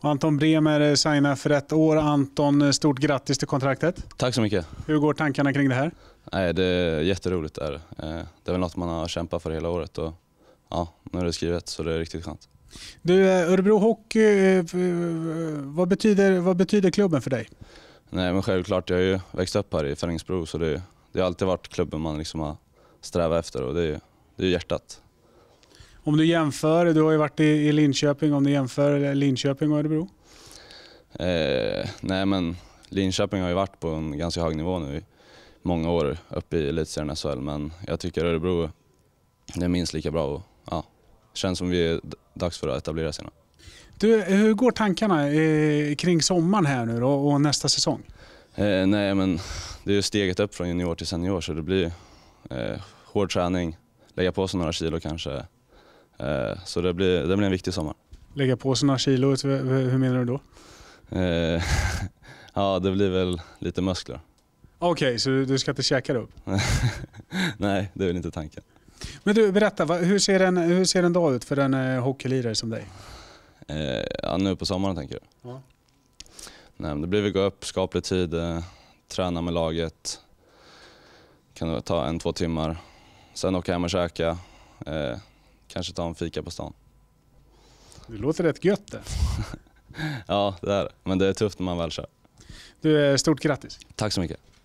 Och Anton Bremer eh, signar för ett år. Anton, eh, stort grattis till kontraktet. Tack så mycket. Hur går tankarna kring det här? Nej, det är jätteroligt. Det är, eh, det är väl något man har kämpat för hela året. Och, ja, nu är det skrivet så det är riktigt skönt. Du, Örebro Hockey, vad betyder, vad betyder klubben för dig? Nej, men självklart. Jag har ju växt upp här i Fällingsbro så det, det har alltid varit klubben man liksom har strävat efter och det är, det är hjärtat. Om du jämför, du har ju varit i, Linköping, om du jämför Linköping och Örebro? Eh, nej men Linköping har ju varit på en ganska hög nivå nu i många år uppe i elitserien SHL men jag tycker Örebro är minst lika bra och ja, känns som vi är dags för att etablera sig Du, hur går tankarna eh, kring sommaren här nu då, och nästa säsong? Eh, nej men det är ju steget upp från junior till senior så det blir eh, hård träning, lägga på sig några kilo kanske Eh, så det blir, det blir en viktig sommar. Lägga på sig några kilo, hur menar du då? Eh, ja, det blir väl lite muskler. Okej, okay, så du ska inte käka upp? Nej, det är väl inte tanken. Men du, berätta, hur ser en, hur ser en dag ut för en eh, hockeylirare som dig? ja, nu på sommaren tänker du? Ja. Nej, det blir väl gå upp, skaplig tid, träna med laget. Kan ta en, två timmar. Sen åka hem och käka kanske ta en fika på stan. Det låter rätt gött det. ja, det är det. Men det är tufft när man väl kör. Du, eh, stort grattis. Tack så mycket.